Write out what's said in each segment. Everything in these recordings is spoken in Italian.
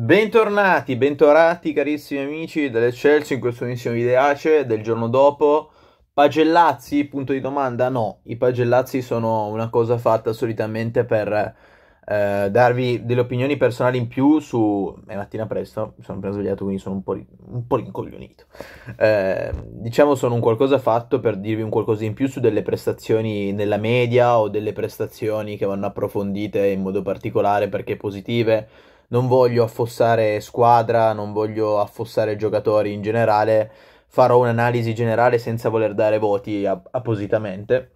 Bentornati, bentornati carissimi amici dell'Eccelso in questo insieme videace ah, cioè, del giorno dopo. Pagellazzi? Punto di domanda? No, i pagellazzi sono una cosa fatta solitamente per eh, darvi delle opinioni personali in più su... è mattina presto, mi sono appena svegliato quindi sono un po', ri... un po rincoglionito. Eh, diciamo sono un qualcosa fatto per dirvi un qualcosa in più su delle prestazioni nella media o delle prestazioni che vanno approfondite in modo particolare perché positive non voglio affossare squadra, non voglio affossare giocatori in generale, farò un'analisi generale senza voler dare voti appositamente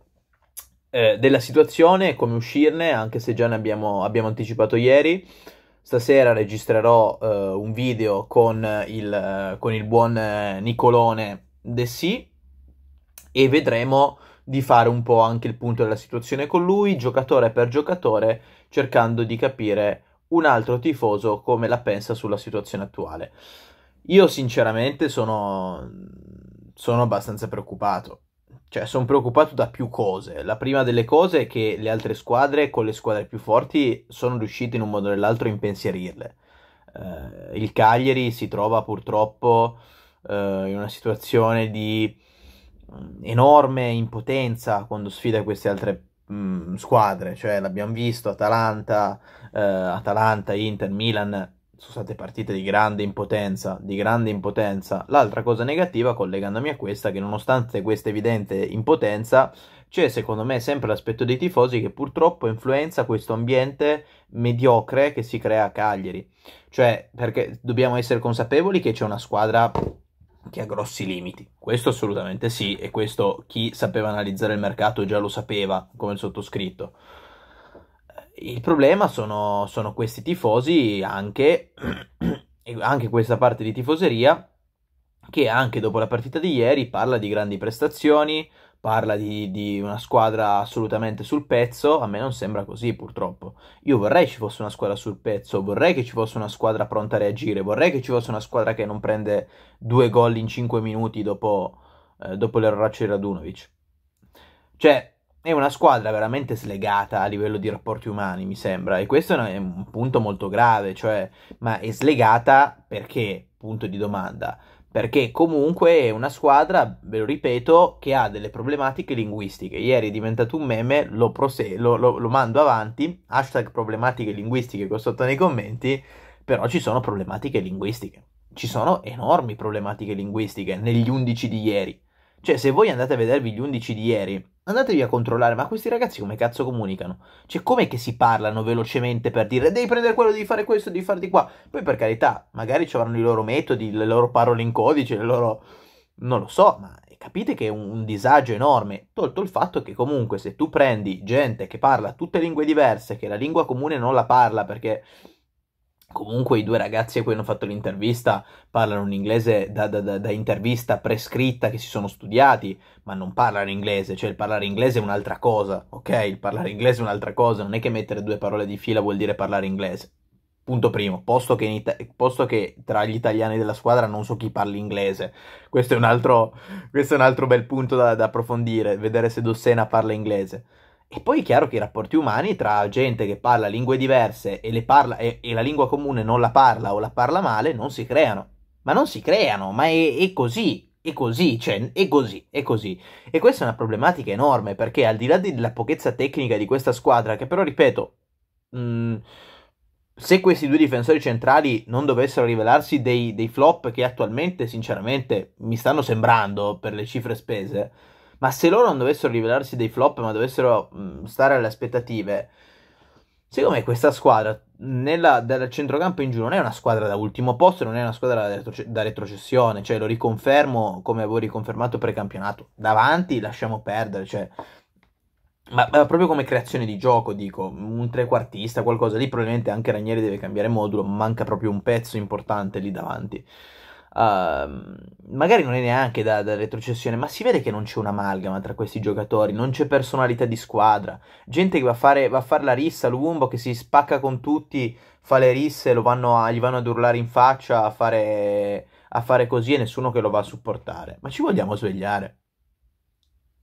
eh, della situazione come uscirne, anche se già ne abbiamo, abbiamo anticipato ieri. Stasera registrerò eh, un video con il, eh, con il buon eh, Nicolone De Sì e vedremo di fare un po' anche il punto della situazione con lui, giocatore per giocatore, cercando di capire un altro tifoso come la pensa sulla situazione attuale. Io sinceramente sono, sono abbastanza preoccupato. Cioè, sono preoccupato da più cose. La prima delle cose è che le altre squadre, con le squadre più forti, sono riuscite in un modo o nell'altro a impensierirle. Uh, il Cagliari si trova purtroppo uh, in una situazione di mm, enorme impotenza quando sfida queste altre mh, mm, squadre, cioè l'abbiamo visto Atalanta, eh, Atalanta, Inter, Milan, sono state partite di grande impotenza, di grande impotenza. L'altra cosa negativa, collegandomi a questa, che nonostante questa evidente impotenza, c'è secondo me sempre l'aspetto dei tifosi che purtroppo influenza questo ambiente mediocre che si crea a Cagliari. Cioè, perché dobbiamo essere consapevoli che c'è una squadra che ha grossi limiti. Questo assolutamente sì, e questo chi sapeva analizzare il mercato già lo sapeva, come il sottoscritto. Il problema sono, sono questi tifosi, anche, anche questa parte di tifoseria, che anche dopo la partita di ieri parla di grandi prestazioni, parla di, di, una squadra assolutamente sul pezzo, a me non sembra così purtroppo. Io vorrei ci fosse una squadra sul pezzo, vorrei che ci fosse una squadra pronta a reagire, vorrei che ci fosse una squadra che non prende due gol in cinque minuti dopo, eh, dopo l'erroraccio di Radunovic. Cioè, è una squadra veramente slegata a livello di rapporti umani, mi sembra, e questo è un punto molto grave, cioè, ma è slegata perché? Punto di domanda perché comunque è una squadra, ve lo ripeto, che ha delle problematiche linguistiche. Ieri è diventato un meme, lo, prose- lo, lo, lo mando avanti, hashtag problematiche linguistiche qua sotto nei commenti, però ci sono problematiche linguistiche. Ci sono enormi problematiche linguistiche negli 11 di ieri. Cioè, se voi andate a vedervi gli 11 di ieri, andatevi a controllare, ma questi ragazzi come cazzo comunicano? Cioè, com'è che si parlano velocemente per dire devi prendere quello, devi fare questo, devi fare di qua? Poi, per carità, magari ci avranno i loro metodi, le loro parole in codice, le loro... non lo so, ma capite che è un, un, disagio enorme, tolto il fatto che comunque se tu prendi gente che parla tutte lingue diverse, che la lingua comune non la parla perché Comunque i due ragazzi a cui hanno fatto l'intervista parlano un inglese da, da, da, da, intervista prescritta che si sono studiati, ma non parlano inglese, cioè il parlare inglese è un'altra cosa, ok? Il parlare inglese è un'altra cosa, non è che mettere due parole di fila vuol dire parlare inglese. Punto primo, posto che, Ita- posto che tra gli italiani della squadra non so chi parli inglese, questo è un altro, questo è un altro bel punto da, approfondire, vedere se Dossena parla inglese. E poi è chiaro che i rapporti umani tra gente che parla lingue diverse e, parla, e, e la lingua comune non la parla o la parla male non si creano. Ma non si creano, ma è, è così, è così, cioè, e così, e così. E questa è una problematica enorme perché al di là della pochezza tecnica di questa squadra, che però ripeto, mh, mm, se questi due difensori centrali non dovessero rivelarsi dei, dei flop che attualmente sinceramente mi stanno sembrando per le cifre spese, ma se loro non dovessero rivelarsi dei flop, ma dovessero mh, mm, stare alle aspettative, secondo me questa squadra dal centrocampo in giù non è una squadra da ultimo posto, non è una squadra da, retroce- da retrocessione, cioè lo riconfermo come avevo riconfermato precampionato. Davanti lasciamo perdere, cioè ma, ma, proprio come creazione di gioco, dico, un trequartista, qualcosa lì, probabilmente anche Ranieri deve cambiare modulo, manca proprio un pezzo importante lì davanti. Uh, magari non è neanche da, da, retrocessione, ma si vede che non c'è un'amalgama tra questi giocatori, non c'è personalità di squadra. Gente che va a fare, va a fare la rissa, Luumbo che si spacca con tutti, fa le risse, vanno a, gli vanno ad urlare in faccia, a fare, a fare così e nessuno che lo va a supportare. Ma ci vogliamo svegliare?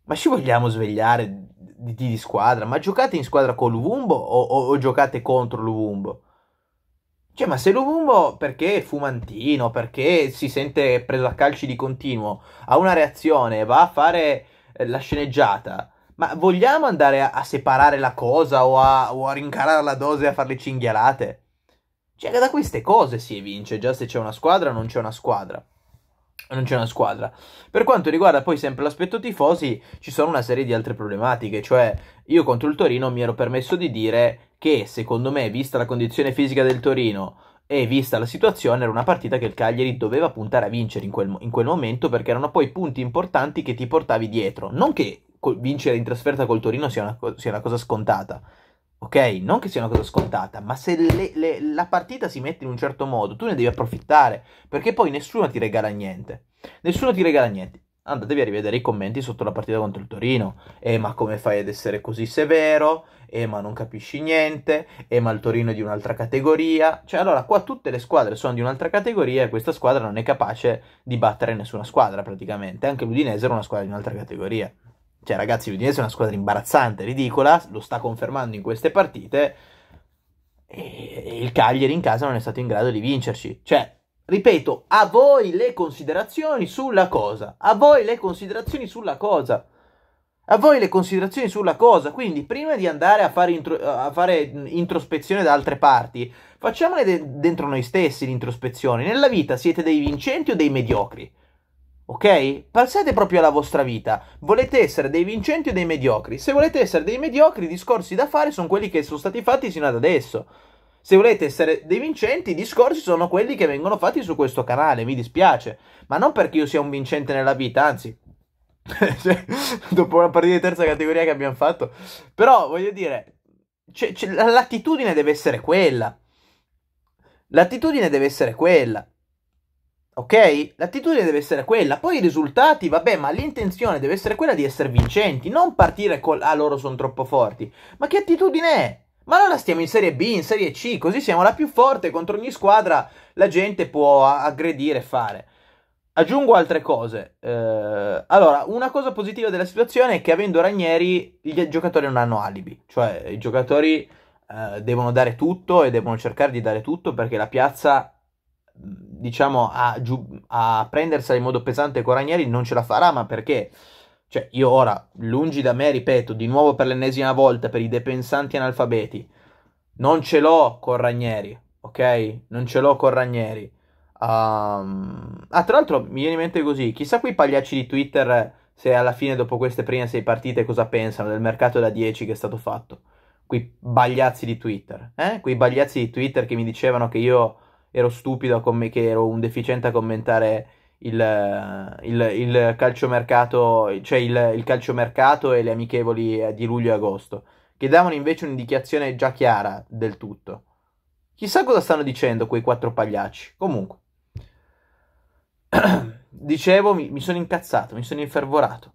Ma ci vogliamo svegliare di, di, di squadra? Ma giocate in squadra con Luvumbo o, o, o giocate contro Luvumbo? Cioè, ma se Lumumbo perché è fumantino, perché si sente preso a calci di continuo, ha una reazione, va a fare eh, la sceneggiata. Ma vogliamo andare a, a separare la cosa o a, o a, rincarare la dose e a fare le cinghialate? Cioè, da queste cose si evince già se c'è una squadra o non c'è una squadra. Non c'è una squadra. Per quanto riguarda poi sempre l'aspetto tifosi, ci sono una serie di altre problematiche. Cioè, io contro il Torino mi ero permesso di dire che secondo me, vista la condizione fisica del Torino e vista la situazione, era una partita che il Cagliari doveva puntare a vincere in quel, in quel momento perché erano poi punti importanti che ti portavi dietro. Non che vincere in trasferta col Torino sia una, sia una cosa scontata, ok? Non che sia una cosa scontata, ma se le, le, la partita si mette in un certo modo, tu ne devi approfittare, perché poi nessuno ti regala niente. Nessuno ti regala niente andatevi a rivedere i commenti sotto la partita contro il Torino. Eh, ma come fai ad essere così severo? Eh, ma non capisci niente. Eh, ma il Torino è di un'altra categoria. Cioè, allora, qua tutte le squadre sono di un'altra categoria e questa squadra non è capace di battere nessuna squadra, praticamente. Anche l'Udinese era una squadra di un'altra categoria. Cioè, ragazzi, l'Udinese è una squadra imbarazzante, ridicola, lo sta confermando in queste partite. E il Cagliari in casa non è stato in grado di vincerci. Cioè, Ripeto, a voi le considerazioni sulla cosa. A voi le considerazioni sulla cosa. A voi le considerazioni sulla cosa. Quindi, prima di andare a fare, intro- a fare introspezione da altre parti, facciamole de- dentro noi stessi l'introspezione. Nella vita siete dei vincenti o dei mediocri? Ok? Passate proprio alla vostra vita. Volete essere dei vincenti o dei mediocri? Se volete essere dei mediocri, i discorsi da fare sono quelli che sono stati fatti sino ad adesso. Se volete essere dei vincenti, i discorsi sono quelli che vengono fatti su questo canale, mi dispiace. Ma non perché io sia un vincente nella vita, anzi, cioè, dopo una partita di terza categoria che abbiamo fatto. Però, voglio dire, c'è, c'è, l'attitudine deve essere quella. L'attitudine deve essere quella. Ok? L'attitudine deve essere quella. Poi i risultati, vabbè, ma l'intenzione deve essere quella di essere vincenti, non partire con ah loro sono troppo forti. Ma che attitudine è? Ma allora stiamo in Serie B, in Serie C, così siamo la più forte contro ogni squadra, la gente può aggredire e fare. Aggiungo altre cose. Eh, allora, una cosa positiva della situazione è che avendo Ranieri i giocatori non hanno alibi, cioè i giocatori eh, devono dare tutto e devono cercare di dare tutto perché la piazza diciamo a, a prendersela in modo pesante con Ranieri non ce la farà, ma perché cioè, io ora, lungi da me, ripeto, di nuovo per l'ennesima volta, per i depensanti analfabeti, non ce l'ho con Ragneri, ok? Non ce l'ho con Ragneri. Um... Ehm, ah, tra l'altro, mi viene in mente così, chissà quei pagliacci di Twitter se alla fine, dopo queste prime sei partite, cosa pensano del mercato da 10 che è stato fatto. Quei bagliazzi di Twitter, eh? Quei bagliazzi di Twitter che mi dicevano che io ero stupido, a comm- che ero un deficiente a commentare il, il, il calciomercato, cioè il, il calciomercato e le amichevoli eh, di luglio e agosto, che davano invece un'indicazione già chiara del tutto. Chissà cosa stanno dicendo quei quattro pagliacci. Comunque, dicevo, mi, mi sono incazzato, mi sono infervorato.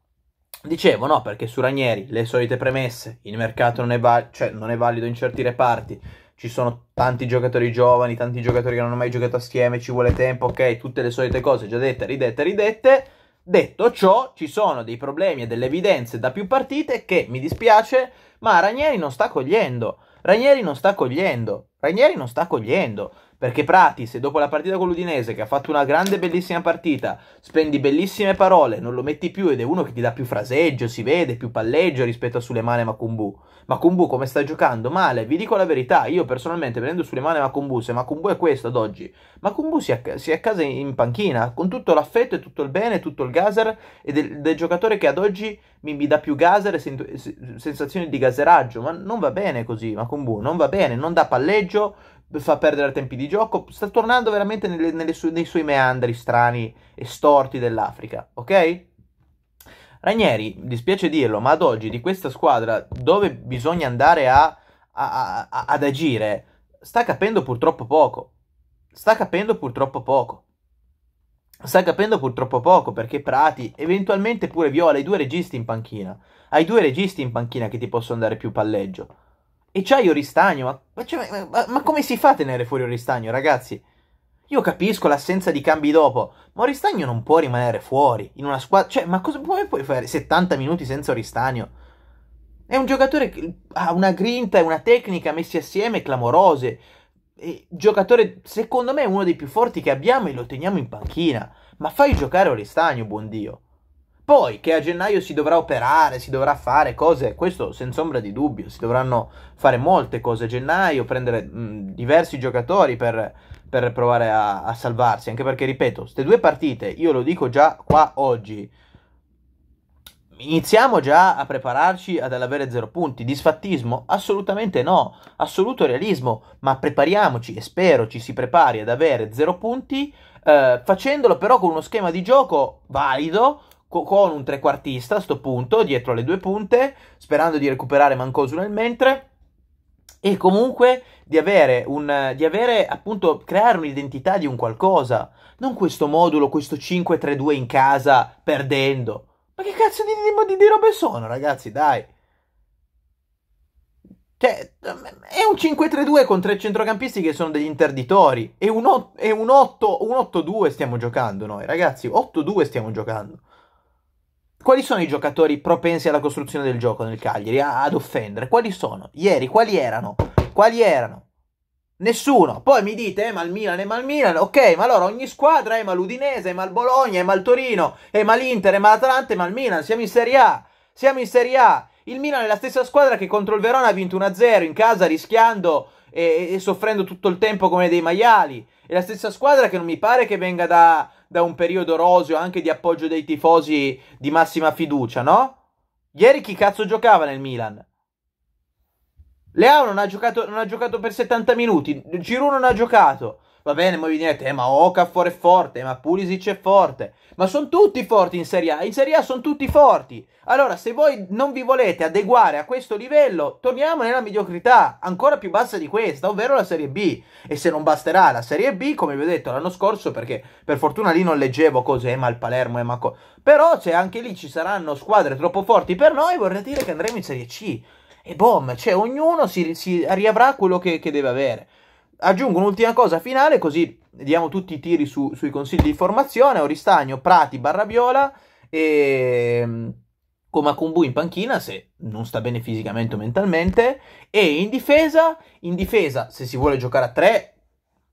Dicevo no, perché su Ranieri le solite premesse, il mercato non è, va- cioè, non è valido in certi reparti, ci sono tanti giocatori giovani, tanti giocatori che non hanno mai giocato assieme, ci vuole tempo, ok, tutte le solite cose già dette, ridette, ridette. Detto ciò, ci sono dei problemi e delle evidenze da più partite che, mi dispiace, ma Ranieri non sta cogliendo. Ranieri non sta cogliendo. Ranieri non sta cogliendo. Perché Prati, se dopo la partita con l'Udinese, che ha fatto una grande bellissima partita, spendi bellissime parole, non lo metti più ed è uno che ti dà più fraseggio, si vede, più palleggio rispetto a Sulemane Macumbu. Macumbu come sta giocando? Male, vi dico la verità, io personalmente prendendo Sulemane Macumbu, se Macumbu è questo ad oggi, Macumbu si è, si è a casa in, in panchina, con tutto l'affetto e tutto il bene, tutto il gaser, e del, del giocatore che ad oggi mi, mi dà più gaser e sen, sensazioni di gaseraggio, ma non va bene così, Macumbu, non va bene, non dà palleggio, fa perdere tempi di gioco, sta tornando veramente nelle, nelle su- nei suoi meandri strani e storti dell'Africa, ok? Ranieri, dispiace dirlo, ma ad oggi di questa squadra dove bisogna andare a, a, a, ad agire, sta capendo purtroppo poco. Sta capendo purtroppo poco. Sta capendo purtroppo poco perché Prati, eventualmente pure Viola, hai due registi in panchina. Hai due registi in panchina che ti possono dare più palleggio. E c'hai Oristagno, ma, cioè, ma, ma, ma, come si fa a tenere fuori Oristagno, ragazzi? Io capisco l'assenza di cambi dopo, ma Oristagno non può rimanere fuori in una squadra. Cioè, ma cosa come puoi fare 70 minuti senza Oristagno? È un giocatore che ha una grinta e una tecnica messi assieme clamorose. E, giocatore, secondo me, uno dei più forti che abbiamo e lo teniamo in panchina. Ma fai giocare Oristagno, buon Dio. Poi che a gennaio si dovrà operare, si dovrà fare cose, questo senza ombra di dubbio, si dovranno fare molte cose a gennaio, prendere mh, diversi giocatori per, per provare a, a, salvarsi, anche perché ripeto, queste due partite, io lo dico già qua oggi, iniziamo già a prepararci ad avere zero punti, disfattismo? Assolutamente no, assoluto realismo, ma prepariamoci e spero ci si prepari ad avere zero punti, eh, facendolo però con uno schema di gioco valido, con un trequartista a sto punto, dietro alle due punte, sperando di recuperare Mancosu nel mentre e comunque di avere, un, di avere appunto creare un'identità di un qualcosa, non questo modulo, questo 5-3-2 in casa perdendo. Ma che cazzo di, di, di robe sono, ragazzi, dai. Cioè, è un 5-3-2 con tre centrocampisti che sono degli interditori. E un, 8-2 stiamo giocando noi, ragazzi. 8-2 stiamo giocando quali sono i giocatori propensi alla costruzione del gioco nel Cagliari, a, ad offendere? Quali sono? Ieri, quali erano? Quali erano? Nessuno. Poi mi dite, eh, ma il Milan, eh, ma il Milan. Ok, ma allora ogni squadra, eh, ma l'Udinese, eh, ma il Bologna, eh, ma il Torino, eh, ma l'Inter, eh, ma l'Atalanta, eh, ma il Milan. Siamo in Serie A. Siamo in Serie A. Il Milan è la stessa squadra che contro il Verona ha vinto 1-0 in casa rischiando e, e, soffrendo tutto il tempo come dei maiali. È la stessa squadra che non mi pare che venga da, da un periodo roseo anche di appoggio dei tifosi di massima fiducia, no? Ieri chi cazzo giocava nel Milan? Leao non ha giocato, non ha giocato per 70 minuti, Giroud non ha giocato. Va bene, voi vi direte, eh, ma Okafor è forte, ma Pulisic è forte. Ma sono tutti forti in Serie A, in Serie A sono tutti forti. Allora, se voi non vi volete adeguare a questo livello, torniamo nella mediocrità, ancora più bassa di questa, ovvero la Serie B. E se non basterà la Serie B, come vi ho detto l'anno scorso, perché per fortuna lì non leggevo cose, eh, ma il Palermo, eh, ma... Co-". Però se anche lì ci saranno squadre troppo forti per noi, vorrei dire che andremo in Serie C. E boom, cioè ognuno si, si riavrà quello che, che deve avere. Aggiungo un'ultima cosa finale, così diamo tutti i tiri su, sui consigli di formazione. Oristagno, Prati, Barrabiola e mm, Comacumbu in panchina se non sta bene fisicamente o mentalmente e in difesa, in difesa se si vuole giocare a 3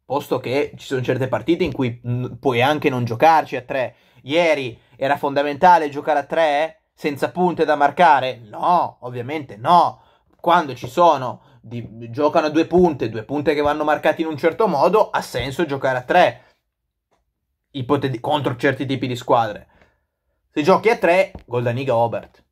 posto che ci sono certe partite in cui mm, puoi anche non giocarci a 3 ieri era fondamentale giocare a 3 eh, senza punte da marcare no ovviamente no quando ci sono di, giocano a due punte, due punte che vanno marcate in un certo modo, ha senso giocare a tre ipotet- contro certi tipi di squadre. Se giochi a tre, Goldaniga Obert.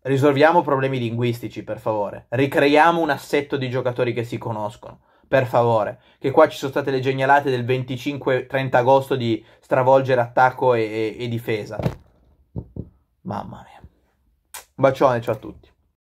Risolviamo problemi linguistici, per favore. Ricreiamo un assetto di giocatori che si conoscono, per favore. Che qua ci sono state le genialate del 25-30 agosto di stravolgere attacco e, e, e difesa. Mamma mia. Un bacione, ciao a tutti.